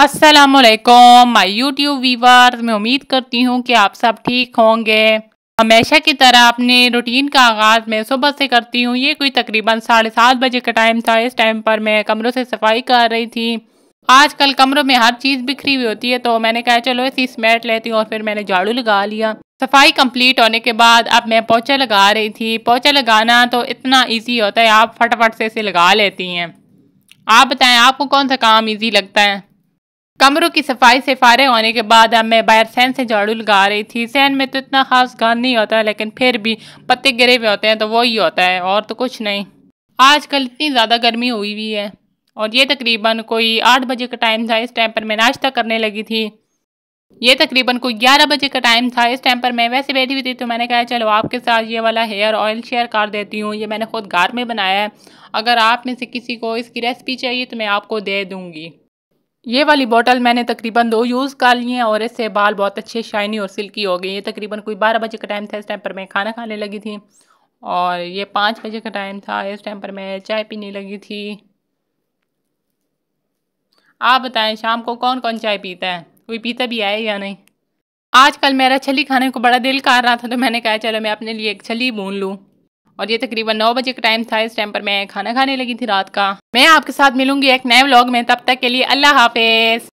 असलकम my YouTube Weaver मैं उम्मीद करती हूँ कि आप सब ठीक होंगे हमेशा की तरह अपने रूटीन का आगाज़ मैं सुबह से करती हूँ ये कोई तकरीबन साढ़े सात बजे का टाइम था इस टाइम पर मैं कमरों से सफाई कर रही थी आजकल कमरों में हर चीज़ बिखरी हुई होती है तो मैंने कहा चलो इसी स्मेट लेती हूँ और फिर मैंने झाड़ू लगा लिया सफाई कंप्लीट होने के बाद अब मैं पोचा लगा रही थी पोचा लगाना तो इतना ईजी होता है आप फटाफट से इसे लगा लेती हैं आप बताएं आपको कौन सा काम ईजी लगता है कमरों की सफाई से फारे होने के बाद अब मैं बाहर सैन से झाड़ू लगा रही थी सैन में तो इतना खास गान नहीं होता है लेकिन फिर भी पत्ते गिरे हुए होते हैं तो वही होता है और तो कुछ नहीं आजकल इतनी ज़्यादा गर्मी हुई हुई है और ये तकरीबन कोई आठ बजे का टाइम था इस टाइम पर मैं नाश्ता करने लगी थी ये तकरीबन कोई ग्यारह बजे का टाइम था इस टाइम पर मैं वैसे बैठी हुई थी तो मैंने कहा चलो आपके साथ ये वाला हेयर ऑयल शेयर कर देती हूँ ये मैंने खुद घर में बनाया है अगर आप में से किसी को इसकी रेसिपी चाहिए तो मैं आपको दे दूँगी ये वाली बॉटल मैंने तकरीबन दो यूज़ कर लिए हैं और इससे बाल बहुत अच्छे शाइनी और सिल्की हो गए ये तकरीबन कोई बारह बजे का टाइम था इस टाइम पर मैं खाना खाने लगी थी और ये पाँच बजे का टाइम था इस टाइम पर मैं चाय पीने लगी थी आप बताएं शाम को कौन कौन चाय पीता है कोई पीता भी आए या नहीं आजकल मेरा छली खाने को बड़ा दिल कर रहा था तो मैंने कहा चलो मैं अपने लिए एक छली भून लूँ और ये तकरीबन नौ बजे का टाइम था इस टाइम पर मैं खाना खाने लगी थी रात का मैं आपके साथ मिलूंगी एक नए व्लॉग में तब तक के लिए अल्लाह हाफिज